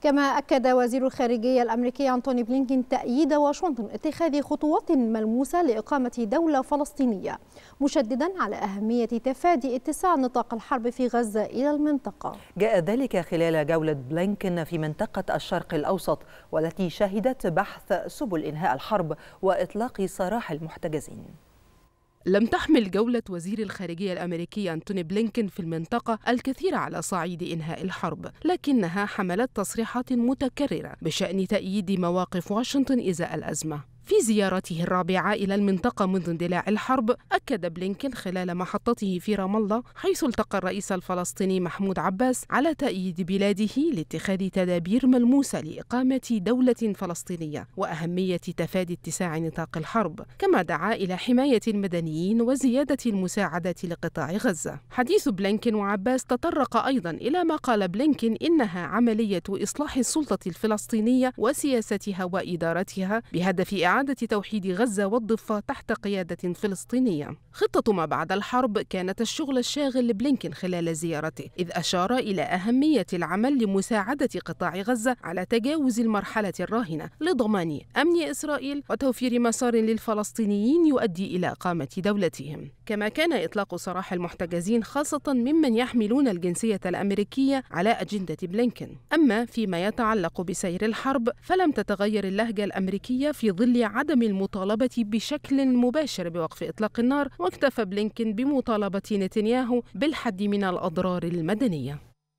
كما أكد وزير الخارجية الأمريكي أنتوني بلينكين تأييد واشنطن اتخاذ خطوات ملموسة لإقامة دولة فلسطينية مشددا على أهمية تفادي اتساع نطاق الحرب في غزة إلى المنطقة جاء ذلك خلال جولة بلينكين في منطقة الشرق الأوسط والتي شهدت بحث سبل إنهاء الحرب وإطلاق سراح المحتجزين لم تحمل جولة وزير الخارجية الأمريكي أنتوني بلينكن في المنطقة الكثير على صعيد إنهاء الحرب لكنها حملت تصريحات متكررة بشأن تأييد مواقف واشنطن إزاء الأزمة في زيارته الرابعة إلى المنطقة منذ اندلاع الحرب أكد بلينكن خلال محطته في رام الله حيث التقى الرئيس الفلسطيني محمود عباس على تأييد بلاده لاتخاذ تدابير ملموسة لإقامة دولة فلسطينية وأهمية تفادي اتساع نطاق الحرب كما دعا إلى حماية المدنيين وزيادة المساعدة لقطاع غزة حديث بلينكن وعباس تطرق أيضا إلى ما قال بلينكن إنها عملية إصلاح السلطة الفلسطينية وسياستها وإدارتها بهدف إعادة إعادة توحيد غزة والضفة تحت قيادة فلسطينية. خطة ما بعد الحرب كانت الشغل الشاغل لبلينكن خلال زيارته، إذ أشار إلى أهمية العمل لمساعدة قطاع غزة على تجاوز المرحلة الراهنة لضمان أمن إسرائيل وتوفير مسار للفلسطينيين يؤدي إلى إقامة دولتهم. كما كان إطلاق سراح المحتجزين خاصة ممن يحملون الجنسية الأمريكية على أجندة بلينكن. أما فيما يتعلق بسير الحرب فلم تتغير اللهجة الأمريكية في ظل عدم المطالبة بشكل مباشر بوقف إطلاق النار واكتفى بلينكين بمطالبة نتنياهو بالحد من الأضرار المدنية